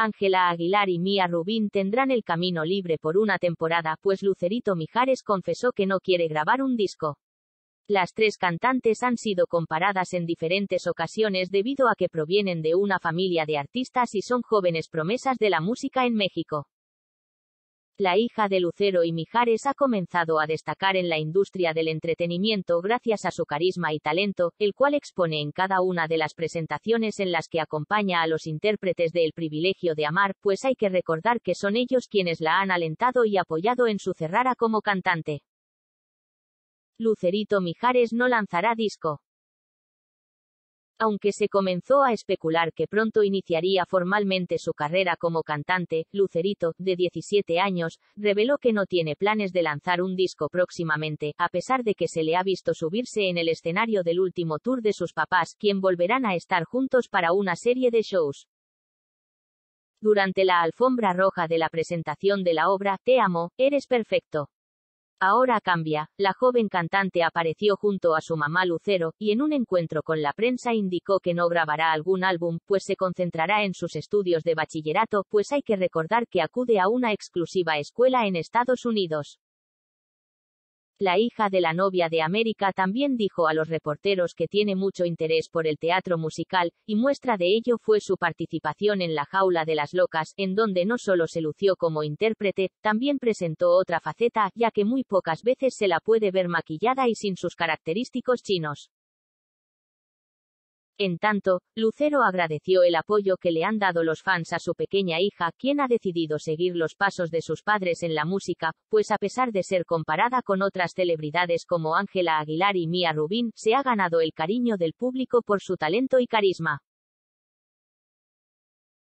Ángela Aguilar y Mía Rubín tendrán el camino libre por una temporada, pues Lucerito Mijares confesó que no quiere grabar un disco. Las tres cantantes han sido comparadas en diferentes ocasiones debido a que provienen de una familia de artistas y son jóvenes promesas de la música en México la hija de Lucero y Mijares ha comenzado a destacar en la industria del entretenimiento gracias a su carisma y talento, el cual expone en cada una de las presentaciones en las que acompaña a los intérpretes de El privilegio de amar, pues hay que recordar que son ellos quienes la han alentado y apoyado en su cerrara como cantante. Lucerito Mijares no lanzará disco. Aunque se comenzó a especular que pronto iniciaría formalmente su carrera como cantante, Lucerito, de 17 años, reveló que no tiene planes de lanzar un disco próximamente, a pesar de que se le ha visto subirse en el escenario del último tour de sus papás, quien volverán a estar juntos para una serie de shows. Durante la alfombra roja de la presentación de la obra Te amo, eres perfecto Ahora cambia, la joven cantante apareció junto a su mamá Lucero, y en un encuentro con la prensa indicó que no grabará algún álbum, pues se concentrará en sus estudios de bachillerato, pues hay que recordar que acude a una exclusiva escuela en Estados Unidos. La hija de la novia de América también dijo a los reporteros que tiene mucho interés por el teatro musical, y muestra de ello fue su participación en La jaula de las locas, en donde no solo se lució como intérprete, también presentó otra faceta, ya que muy pocas veces se la puede ver maquillada y sin sus característicos chinos. En tanto, Lucero agradeció el apoyo que le han dado los fans a su pequeña hija, quien ha decidido seguir los pasos de sus padres en la música, pues a pesar de ser comparada con otras celebridades como Ángela Aguilar y Mia Rubín, se ha ganado el cariño del público por su talento y carisma.